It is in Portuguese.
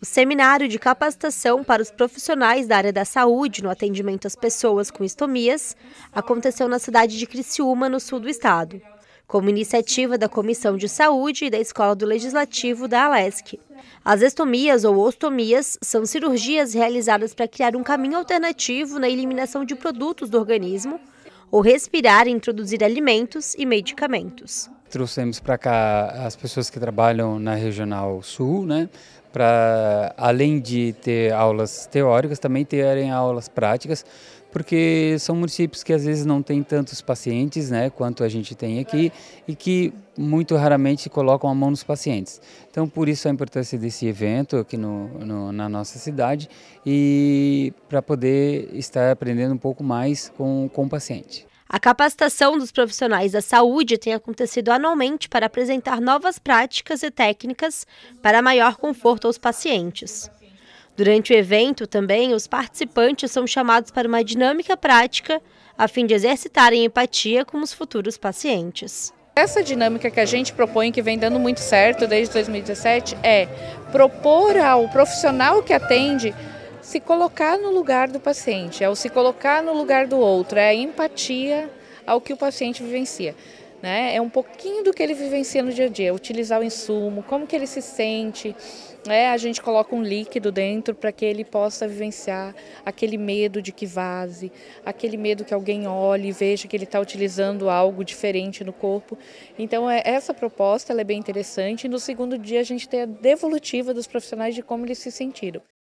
O seminário de capacitação para os profissionais da área da saúde no atendimento às pessoas com estomias aconteceu na cidade de Criciúma, no sul do estado, como iniciativa da Comissão de Saúde e da Escola do Legislativo da ALESC. As estomias ou ostomias são cirurgias realizadas para criar um caminho alternativo na eliminação de produtos do organismo ou respirar e introduzir alimentos e medicamentos. Trouxemos para cá as pessoas que trabalham na Regional Sul, né? Para além de ter aulas teóricas, também terem aulas práticas, porque são municípios que às vezes não têm tantos pacientes, né, quanto a gente tem aqui, e que muito raramente colocam a mão nos pacientes. Então, por isso a importância desse evento aqui no, no na nossa cidade e para poder estar aprendendo um pouco mais com, com o paciente. A capacitação dos profissionais da saúde tem acontecido anualmente para apresentar novas práticas e técnicas para maior conforto aos pacientes. Durante o evento, também, os participantes são chamados para uma dinâmica prática a fim de exercitarem empatia com os futuros pacientes. Essa dinâmica que a gente propõe, que vem dando muito certo desde 2017, é propor ao profissional que atende se colocar no lugar do paciente, é o se colocar no lugar do outro, é a empatia ao que o paciente vivencia. Né? É um pouquinho do que ele vivencia no dia a dia, utilizar o insumo, como que ele se sente, né? A gente coloca um líquido dentro para que ele possa vivenciar aquele medo de que vaze, aquele medo que alguém olhe e veja que ele está utilizando algo diferente no corpo. Então é, essa proposta é bem interessante. No segundo dia a gente tem a devolutiva dos profissionais de como eles se sentiram.